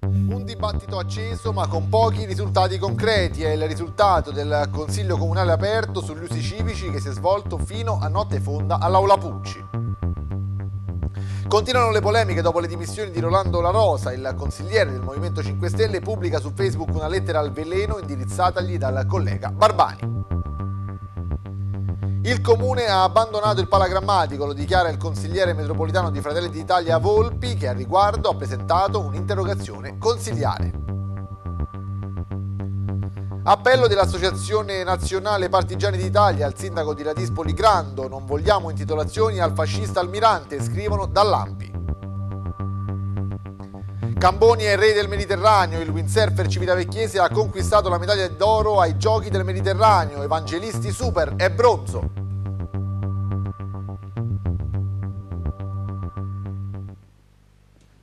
Un dibattito acceso ma con pochi risultati concreti è il risultato del Consiglio Comunale aperto sugli usi civici che si è svolto fino a notte fonda all'Aula Pucci. Continuano le polemiche dopo le dimissioni di Rolando La Rosa, il consigliere del Movimento 5 Stelle pubblica su Facebook una lettera al veleno indirizzatagli dal collega Barbani. Il comune ha abbandonato il palagrammatico, lo dichiara il consigliere metropolitano di Fratelli d'Italia Volpi che a riguardo ha presentato un'interrogazione consigliare. Appello dell'Associazione Nazionale Partigiani d'Italia al sindaco di Ladispoli Grando, non vogliamo intitolazioni al fascista Almirante, scrivono dall'Ampi. Camboni è re del Mediterraneo, il windsurfer civitavecchiese ha conquistato la medaglia d'oro ai Giochi del Mediterraneo, Evangelisti Super e Bronzo.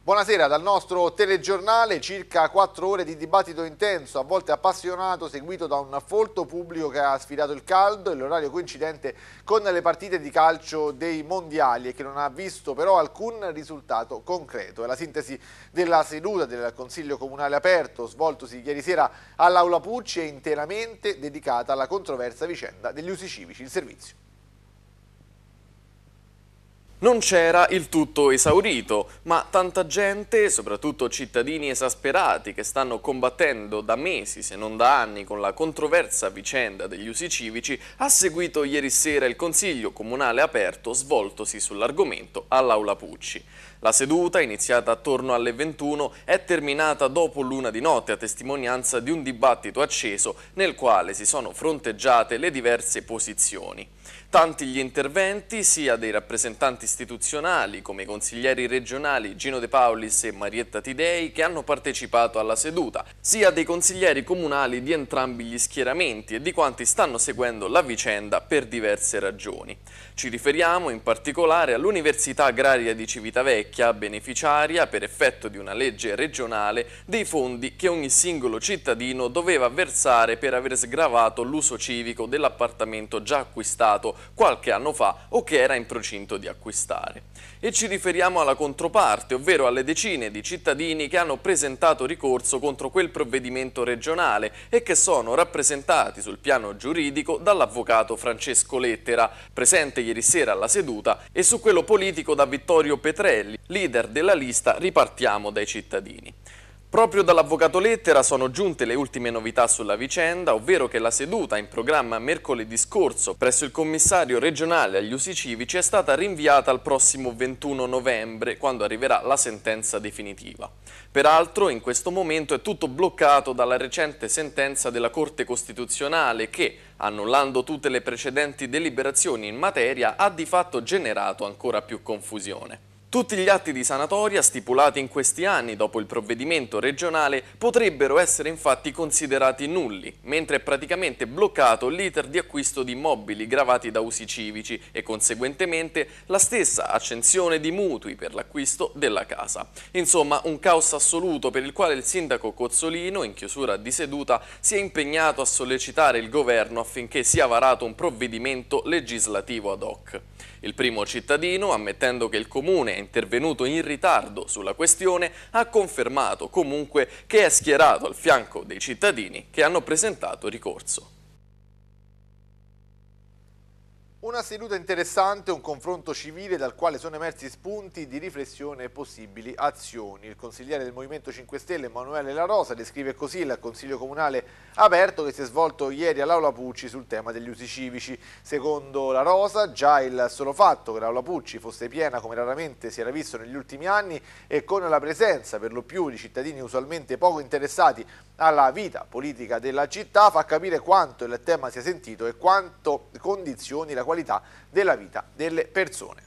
Buonasera dal nostro telegiornale, circa quattro ore di dibattito intenso, a volte appassionato, seguito da un folto pubblico che ha sfidato il caldo e l'orario coincidente con le partite di calcio dei mondiali e che non ha visto però alcun risultato concreto. È la sintesi della seduta del Consiglio Comunale Aperto, svoltosi ieri sera all'Aula Pucci e interamente dedicata alla controversa vicenda degli usi civici. Il servizio. Non c'era il tutto esaurito, ma tanta gente, soprattutto cittadini esasperati che stanno combattendo da mesi se non da anni con la controversa vicenda degli usi civici, ha seguito ieri sera il Consiglio Comunale aperto svoltosi sull'argomento all'Aula Pucci. La seduta, iniziata attorno alle 21, è terminata dopo l'una di notte a testimonianza di un dibattito acceso nel quale si sono fronteggiate le diverse posizioni. Tanti gli interventi sia dei rappresentanti istituzionali come i consiglieri regionali Gino De Paulis e Marietta Tidei che hanno partecipato alla seduta, sia dei consiglieri comunali di entrambi gli schieramenti e di quanti stanno seguendo la vicenda per diverse ragioni. Ci riferiamo in particolare all'Università Agraria di Civitavecchia, beneficiaria per effetto di una legge regionale dei fondi che ogni singolo cittadino doveva versare per aver sgravato l'uso civico dell'appartamento già acquistato qualche anno fa o che era in procinto di acquistare. E ci riferiamo alla controparte, ovvero alle decine di cittadini che hanno presentato ricorso contro quel provvedimento regionale e che sono rappresentati sul piano giuridico dall'avvocato Francesco Lettera, presente ieri sera alla seduta e su quello politico da Vittorio Petrelli, leader della lista Ripartiamo dai cittadini. Proprio dall'avvocato Lettera sono giunte le ultime novità sulla vicenda, ovvero che la seduta in programma mercoledì scorso presso il commissario regionale agli usi civici è stata rinviata al prossimo 21 novembre, quando arriverà la sentenza definitiva. Peraltro in questo momento è tutto bloccato dalla recente sentenza della Corte Costituzionale che, annullando tutte le precedenti deliberazioni in materia, ha di fatto generato ancora più confusione. Tutti gli atti di sanatoria stipulati in questi anni dopo il provvedimento regionale potrebbero essere infatti considerati nulli, mentre è praticamente bloccato l'iter di acquisto di immobili gravati da usi civici e conseguentemente la stessa accensione di mutui per l'acquisto della casa. Insomma, un caos assoluto per il quale il sindaco Cozzolino, in chiusura di seduta, si è impegnato a sollecitare il governo affinché sia varato un provvedimento legislativo ad hoc. Il primo cittadino, ammettendo che il comune intervenuto in ritardo sulla questione, ha confermato comunque che è schierato al fianco dei cittadini che hanno presentato ricorso. Una seduta interessante, un confronto civile dal quale sono emersi spunti di riflessione e possibili azioni. Il consigliere del Movimento 5 Stelle, Emanuele La Rosa, descrive così il Consiglio Comunale aperto che si è svolto ieri all'Aula Pucci sul tema degli usi civici. Secondo La Rosa, già il solo fatto che l'Aula Pucci fosse piena come raramente si era visto negli ultimi anni e con la presenza per lo più di cittadini usualmente poco interessati alla vita politica della città fa capire quanto il tema sia sentito e quanto condizioni la qualità qualità della vita delle persone.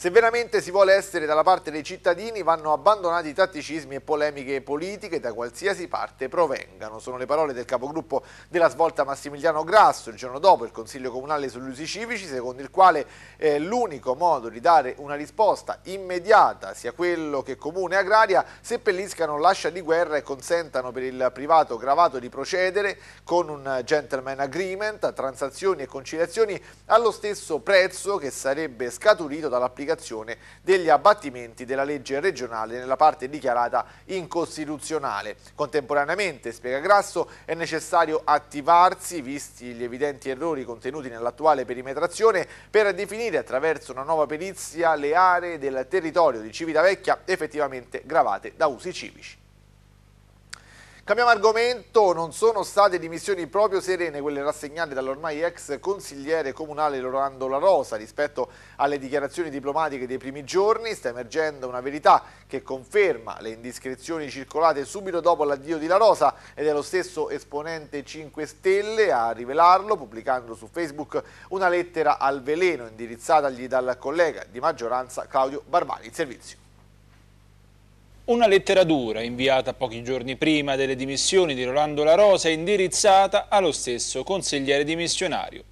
Se veramente si vuole essere dalla parte dei cittadini vanno abbandonati i tatticismi e polemiche politiche da qualsiasi parte provengano. Sono le parole del capogruppo della svolta Massimiliano Grasso il giorno dopo il Consiglio Comunale sugli usi civici secondo il quale eh, l'unico modo di dare una risposta immediata sia quello che Comune Agraria seppelliscano l'ascia di guerra e consentano per il privato gravato di procedere con un gentleman agreement a transazioni e conciliazioni allo stesso prezzo che sarebbe scaturito dall'applicazione l'applicazione degli abbattimenti della legge regionale nella parte dichiarata incostituzionale. Contemporaneamente, spiega Grasso, è necessario attivarsi, visti gli evidenti errori contenuti nell'attuale perimetrazione, per definire attraverso una nuova perizia le aree del territorio di Civitavecchia effettivamente gravate da usi civici. Cambiamo argomento, non sono state dimissioni proprio serene quelle rassegnate dall'ormai ex consigliere comunale Rolando La Rosa rispetto alle dichiarazioni diplomatiche dei primi giorni, sta emergendo una verità che conferma le indiscrezioni circolate subito dopo l'addio di La Rosa ed è lo stesso esponente 5 Stelle a rivelarlo pubblicando su Facebook una lettera al veleno indirizzatagli dal collega di maggioranza Claudio Barbani. Il servizio. Una lettera dura, inviata pochi giorni prima delle dimissioni di Rolando La Rosa, indirizzata allo stesso consigliere dimissionario.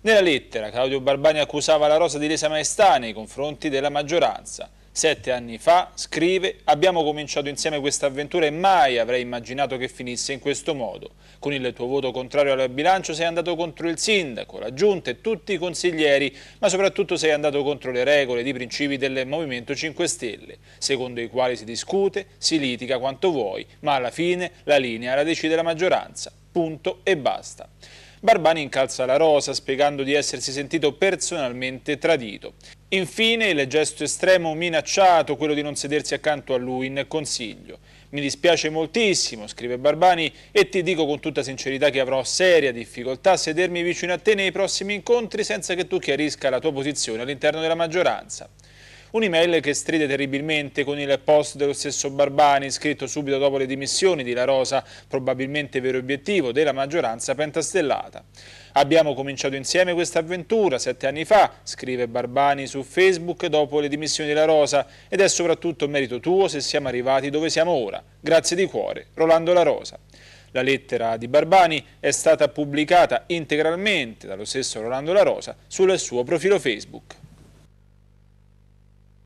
Nella lettera Claudio Barbani accusava La Rosa di lesa maestà nei confronti della maggioranza. Sette anni fa scrive abbiamo cominciato insieme questa avventura e mai avrei immaginato che finisse in questo modo. Con il tuo voto contrario al bilancio sei andato contro il sindaco, la giunta e tutti i consiglieri, ma soprattutto sei andato contro le regole ed i principi del Movimento 5 Stelle, secondo i quali si discute, si litiga quanto vuoi, ma alla fine la linea la decide la maggioranza. Punto e basta. Barbani incalza la rosa spiegando di essersi sentito personalmente tradito. Infine il gesto estremo minacciato, quello di non sedersi accanto a lui in consiglio. Mi dispiace moltissimo, scrive Barbani, e ti dico con tutta sincerità che avrò seria difficoltà a sedermi vicino a te nei prossimi incontri senza che tu chiarisca la tua posizione all'interno della maggioranza. Un'email che stride terribilmente con il post dello stesso Barbani, scritto subito dopo le dimissioni di La Rosa, probabilmente vero obiettivo della maggioranza pentastellata. Abbiamo cominciato insieme questa avventura sette anni fa, scrive Barbani su Facebook dopo le dimissioni di La Rosa, ed è soprattutto merito tuo se siamo arrivati dove siamo ora. Grazie di cuore, Rolando La Rosa. La lettera di Barbani è stata pubblicata integralmente dallo stesso Rolando La Rosa sul suo profilo Facebook.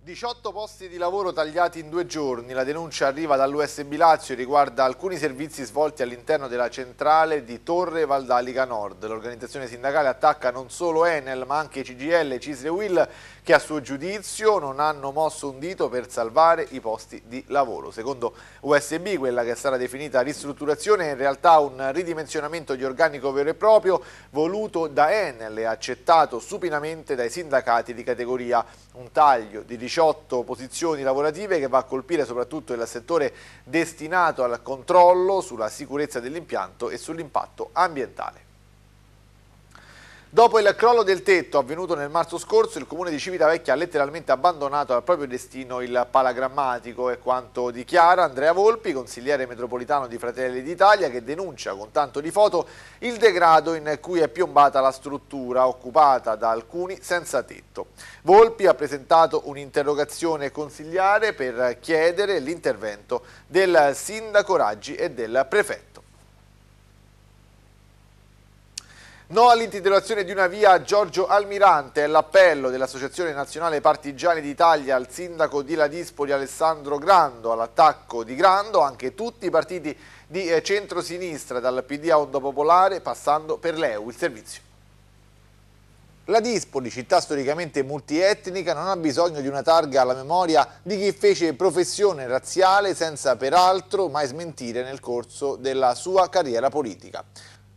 18 posti di lavoro tagliati in due giorni. La denuncia arriva dall'USB Lazio e riguarda alcuni servizi svolti all'interno della centrale di Torre Valdalica Nord. L'organizzazione sindacale attacca non solo Enel ma anche CGL e Cisle Will che a suo giudizio non hanno mosso un dito per salvare i posti di lavoro. Secondo USB quella che sarà definita ristrutturazione è in realtà un ridimensionamento di organico vero e proprio voluto da Enel e accettato supinamente dai sindacati di categoria un taglio di 18 posizioni lavorative che va a colpire soprattutto il settore destinato al controllo sulla sicurezza dell'impianto e sull'impatto ambientale. Dopo il crollo del tetto avvenuto nel marzo scorso, il comune di Civitavecchia ha letteralmente abbandonato al proprio destino il palagrammatico, è quanto dichiara Andrea Volpi, consigliere metropolitano di Fratelli d'Italia, che denuncia con tanto di foto il degrado in cui è piombata la struttura occupata da alcuni senza tetto. Volpi ha presentato un'interrogazione consigliare per chiedere l'intervento del sindaco Raggi e del prefetto. No all'intitolazione di una via a Giorgio Almirante è l'appello dell'Associazione Nazionale Partigiani d'Italia al sindaco di Ladispoli Alessandro Grando. All'attacco di Grando anche tutti i partiti di eh, centrosinistra dal PD a Onda Popolare passando per l'EU. Il servizio. La Dispoli, città storicamente multietnica, non ha bisogno di una targa alla memoria di chi fece professione razziale senza peraltro mai smentire nel corso della sua carriera politica.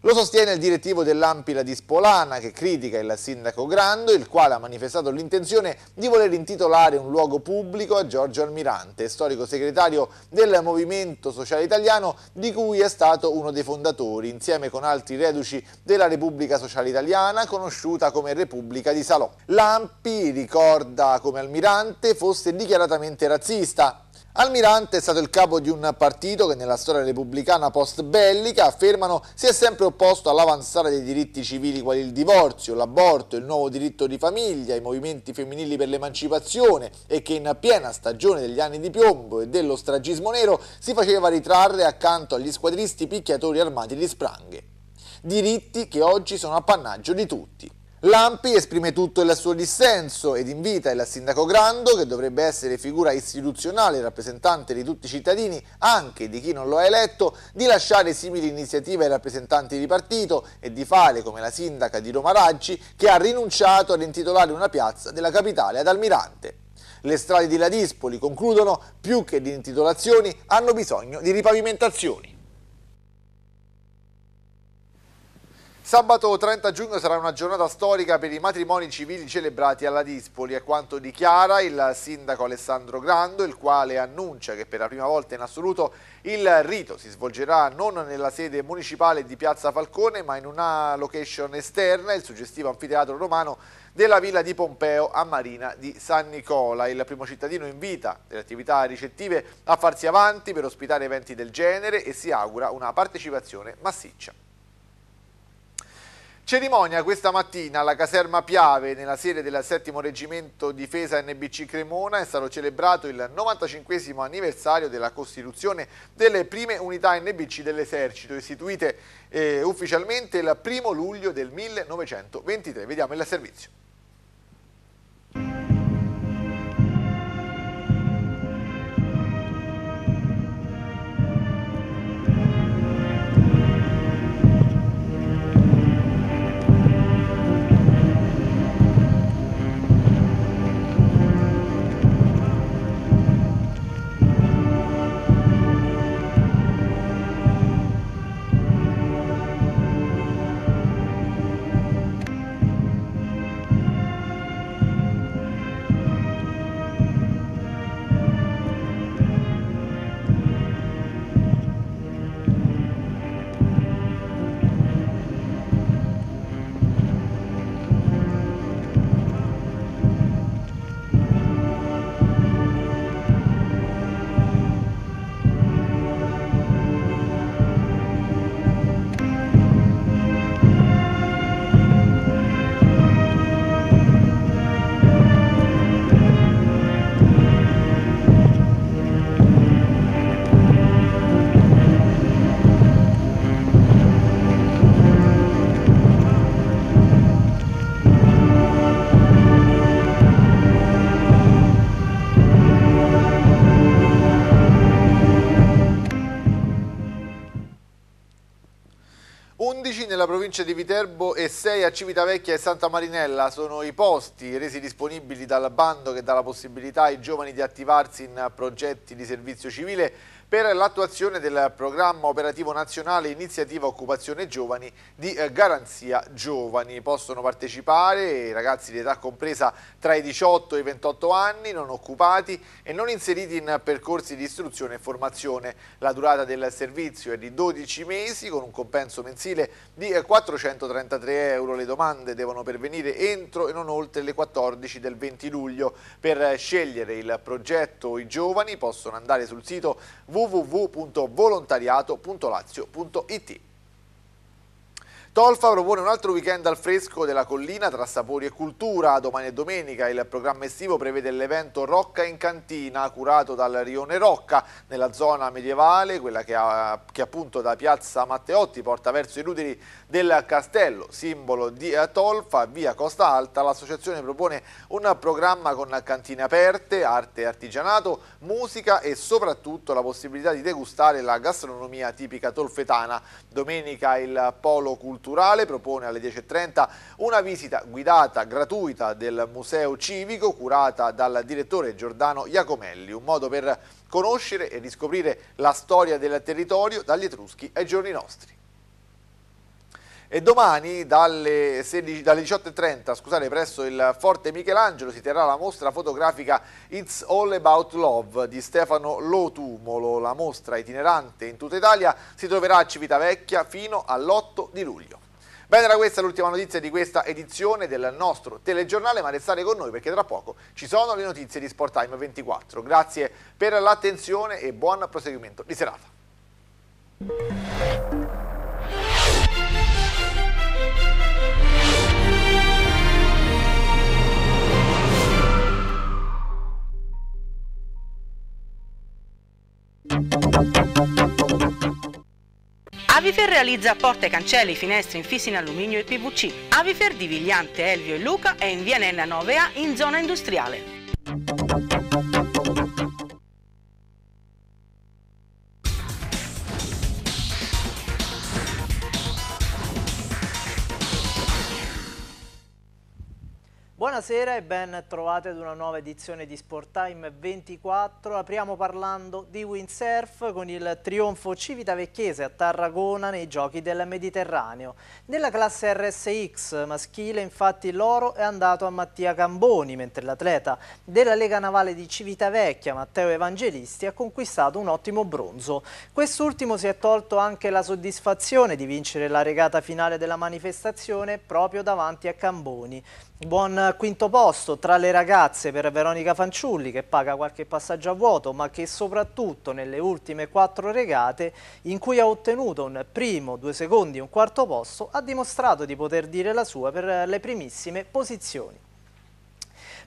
Lo sostiene il direttivo dell'Ampila di Spolana che critica il sindaco Grando, il quale ha manifestato l'intenzione di voler intitolare un luogo pubblico a Giorgio Almirante, storico segretario del Movimento Sociale Italiano di cui è stato uno dei fondatori, insieme con altri reduci della Repubblica Sociale Italiana, conosciuta come Repubblica di Salò. L'Ampi ricorda come Almirante fosse dichiaratamente razzista Almirante è stato il capo di un partito che nella storia repubblicana post-bellica, affermano, si è sempre opposto all'avanzare dei diritti civili quali il divorzio, l'aborto, il nuovo diritto di famiglia, i movimenti femminili per l'emancipazione e che in piena stagione degli anni di piombo e dello stragismo nero si faceva ritrarre accanto agli squadristi picchiatori armati di spranghe. Diritti che oggi sono appannaggio di tutti. Lampi esprime tutto il suo dissenso ed invita il sindaco Grando, che dovrebbe essere figura istituzionale rappresentante di tutti i cittadini, anche di chi non lo ha eletto, di lasciare simili iniziative ai rappresentanti di partito e di fare come la sindaca di Roma Raggi, che ha rinunciato ad intitolare una piazza della capitale ad Almirante. Le strade di Ladispoli, concludono, più che di intitolazioni, hanno bisogno di ripavimentazioni. Sabato 30 giugno sarà una giornata storica per i matrimoni civili celebrati alla Dispoli, è quanto dichiara il sindaco Alessandro Grando, il quale annuncia che per la prima volta in assoluto il rito si svolgerà non nella sede municipale di Piazza Falcone, ma in una location esterna, il suggestivo anfiteatro romano della villa di Pompeo a Marina di San Nicola. Il primo cittadino invita le attività ricettive a farsi avanti per ospitare eventi del genere e si augura una partecipazione massiccia. Cerimonia questa mattina alla caserma Piave nella sede del settimo Reggimento Difesa NBC Cremona è stato celebrato il 95 anniversario della costituzione delle prime unità NBC dell'esercito istituite eh, ufficialmente il 1 luglio del 1923. Vediamo il servizio. provincia di Viterbo e 6 a Civitavecchia e Santa Marinella sono i posti resi disponibili dal bando che dà la possibilità ai giovani di attivarsi in progetti di servizio civile per l'attuazione del programma operativo nazionale Iniziativa Occupazione Giovani di eh, Garanzia Giovani. Possono partecipare i ragazzi di età compresa tra i 18 e i 28 anni, non occupati e non inseriti in percorsi di istruzione e formazione. La durata del servizio è di 12 mesi con un compenso mensile di 433 eh, euro. Le domande devono pervenire entro e non oltre le 14 del 20 luglio. Per eh, scegliere il progetto i giovani possono andare sul sito www www.volontariato.lazio.it. Tolfa propone un altro weekend al fresco della collina tra sapori e cultura. Domani e domenica il programma estivo prevede l'evento Rocca in Cantina, curato dal Rione Rocca, nella zona medievale, quella che, ha, che appunto da piazza Matteotti porta verso i ruderi del castello, simbolo di eh, Tolfa, via Costa Alta. L'associazione propone un programma con cantine aperte, arte e artigianato, musica e soprattutto la possibilità di degustare la gastronomia tipica tolfetana. Domenica il polo culturale culturale propone alle 10.30 una visita guidata gratuita del Museo Civico curata dal direttore Giordano Iacomelli, un modo per conoscere e riscoprire la storia del territorio dagli Etruschi ai giorni nostri. E domani dalle, 16, dalle 18.30 scusate, presso il Forte Michelangelo si terrà la mostra fotografica It's All About Love di Stefano Lotumolo. La mostra itinerante in tutta Italia si troverà a Civitavecchia fino all'8 di luglio. Bene, era questa l'ultima notizia di questa edizione del nostro telegiornale, ma restate con noi perché tra poco ci sono le notizie di Sporttime 24. Grazie per l'attenzione e buon proseguimento di serata. Avifer realizza porte, cancelli, finestre, infissi in alluminio e PVC. Avifer di Vigliante, Elvio e Luca è in via Nenna 9A in zona industriale. Buonasera e ben trovate ad una nuova edizione di Sport Time 24. Apriamo parlando di windsurf con il trionfo Civitavecchese a Tarragona nei giochi del Mediterraneo. Nella classe RSX maschile infatti l'oro è andato a Mattia Gamboni, mentre l'atleta della Lega Navale di Civitavecchia Matteo Evangelisti ha conquistato un ottimo bronzo. Quest'ultimo si è tolto anche la soddisfazione di vincere la regata finale della manifestazione proprio davanti a Gamboni. Buon quinto posto tra le ragazze per Veronica Fanciulli che paga qualche passaggio a vuoto ma che soprattutto nelle ultime quattro regate in cui ha ottenuto un primo, due secondi e un quarto posto ha dimostrato di poter dire la sua per le primissime posizioni.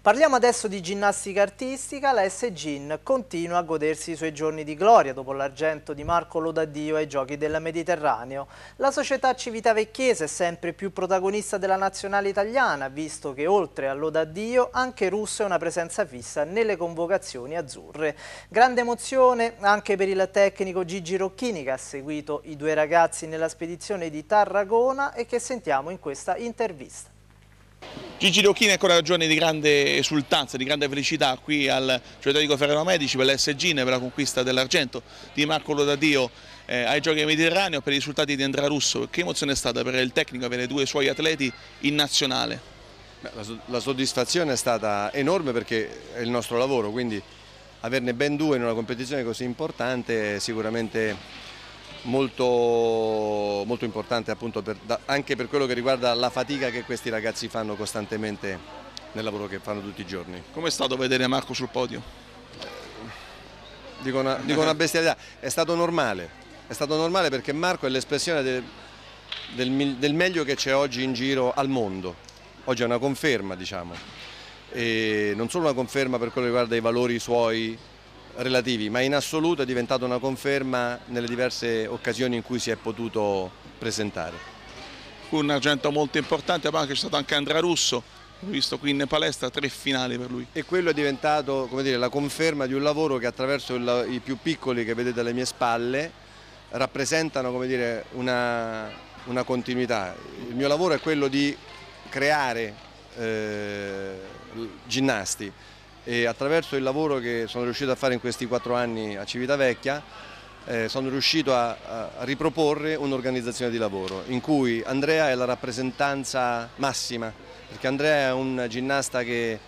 Parliamo adesso di ginnastica artistica, la S-Gin continua a godersi i suoi giorni di gloria dopo l'argento di Marco Lodaddio ai Giochi del Mediterraneo. La società civitavecchiese è sempre più protagonista della nazionale italiana, visto che oltre a Lodaddio anche Russo è una presenza fissa nelle convocazioni azzurre. Grande emozione anche per il tecnico Gigi Rocchini che ha seguito i due ragazzi nella spedizione di Tarragona e che sentiamo in questa intervista. Gigi Docchini ha ancora giorni di grande esultanza, di grande felicità qui al Giocatore Ferrero Medici per l'SG per la conquista dell'argento di Marco Lodadio eh, ai Giochi Mediterraneo per i risultati di Andrea Russo. Che emozione è stata per il tecnico avere due suoi atleti in nazionale? La soddisfazione è stata enorme perché è il nostro lavoro, quindi averne ben due in una competizione così importante è sicuramente molto, molto importante per, anche per quello che riguarda la fatica che questi ragazzi fanno costantemente nel lavoro che fanno tutti i giorni. Come è stato vedere Marco sul podio? Dico una, dico una bestialità, è stato normale, è stato normale perché Marco è l'espressione del, del, del meglio che c'è oggi in giro al mondo, oggi è una conferma diciamo, e non solo una conferma per quello che riguarda i valori suoi, relativi, ma in assoluto è diventata una conferma nelle diverse occasioni in cui si è potuto presentare. Un argento molto importante, ma anche c'è stato anche Andrea Russo, ho visto qui in palestra tre finali per lui. E quello è diventato dire, la conferma di un lavoro che attraverso il, i più piccoli che vedete alle mie spalle rappresentano dire, una, una, continuità. Il mio lavoro è quello di creare eh, ginnasti, e attraverso il lavoro che sono riuscito a fare in questi quattro anni a Civitavecchia eh, sono riuscito a, a riproporre un'organizzazione di lavoro in cui Andrea è la rappresentanza massima perché Andrea è un ginnasta che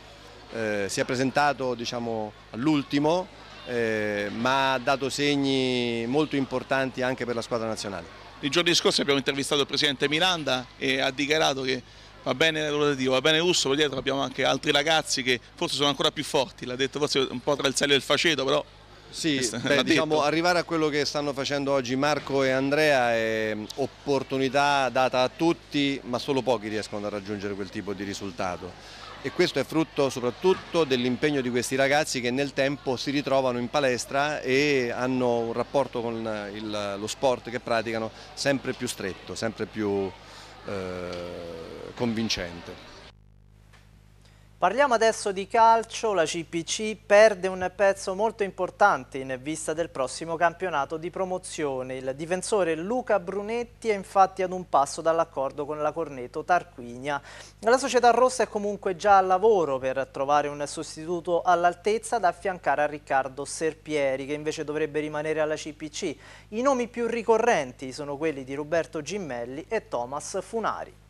eh, si è presentato diciamo, all'ultimo eh, ma ha dato segni molto importanti anche per la squadra nazionale. I giorni scorsi abbiamo intervistato il presidente Miranda e ha dichiarato che va bene Rodativo, va bene Russo, poi dietro abbiamo anche altri ragazzi che forse sono ancora più forti, l'ha detto forse un po' tra il serio e il faceto, però sì, beh, diciamo, arrivare a quello che stanno facendo oggi Marco e Andrea è mm, opportunità data a tutti, ma solo pochi riescono a raggiungere quel tipo di risultato. E questo è frutto soprattutto dell'impegno di questi ragazzi che nel tempo si ritrovano in palestra e hanno un rapporto con il, lo sport che praticano sempre più stretto, sempre più eh, convincente. Parliamo adesso di calcio, la CPC perde un pezzo molto importante in vista del prossimo campionato di promozione. Il difensore Luca Brunetti è infatti ad un passo dall'accordo con la Corneto Tarquinia. La società rossa è comunque già al lavoro per trovare un sostituto all'altezza da affiancare a Riccardo Serpieri che invece dovrebbe rimanere alla CPC. I nomi più ricorrenti sono quelli di Roberto Gimmelli e Thomas Funari.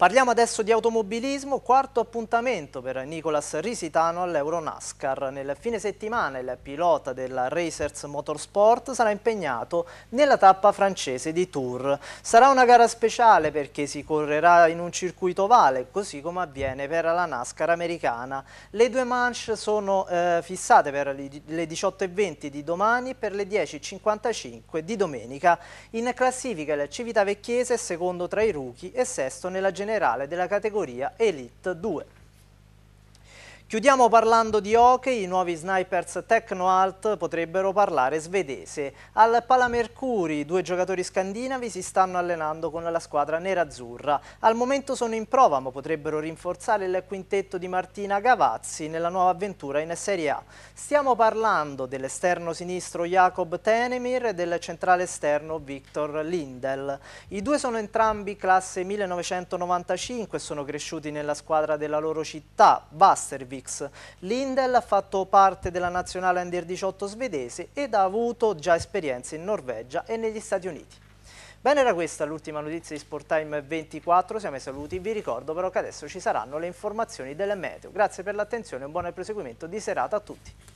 Parliamo adesso di automobilismo, quarto appuntamento per Nicolas Risitano all'Euronascar. Nel fine settimana il pilota della Racers Motorsport sarà impegnato nella tappa francese di Tour. Sarà una gara speciale perché si correrà in un circuito ovale, così come avviene per la Nascar americana. Le due manche sono eh, fissate per le 18.20 di domani e per le 10.55 di domenica. In classifica il Civitavecchiese è secondo tra i rookie e sesto nella generazione generale della categoria Elite 2. Chiudiamo parlando di hockey, i nuovi snipers Tecnoalt potrebbero parlare svedese. Al Palamercuri due giocatori scandinavi si stanno allenando con la squadra nerazzurra. Al momento sono in prova ma potrebbero rinforzare il quintetto di Martina Gavazzi nella nuova avventura in Serie A. Stiamo parlando dell'esterno sinistro Jacob Tenemir e del centrale esterno Victor Lindel. I due sono entrambi classe 1995 e sono cresciuti nella squadra della loro città, Bastervik X. Lindel ha fatto parte della nazionale under 18 svedese ed ha avuto già esperienze in Norvegia e negli Stati Uniti. Bene, era questa l'ultima notizia di Sporttime 24, siamo ai saluti, vi ricordo però che adesso ci saranno le informazioni delle meteo. Grazie per l'attenzione e un buon proseguimento di serata a tutti.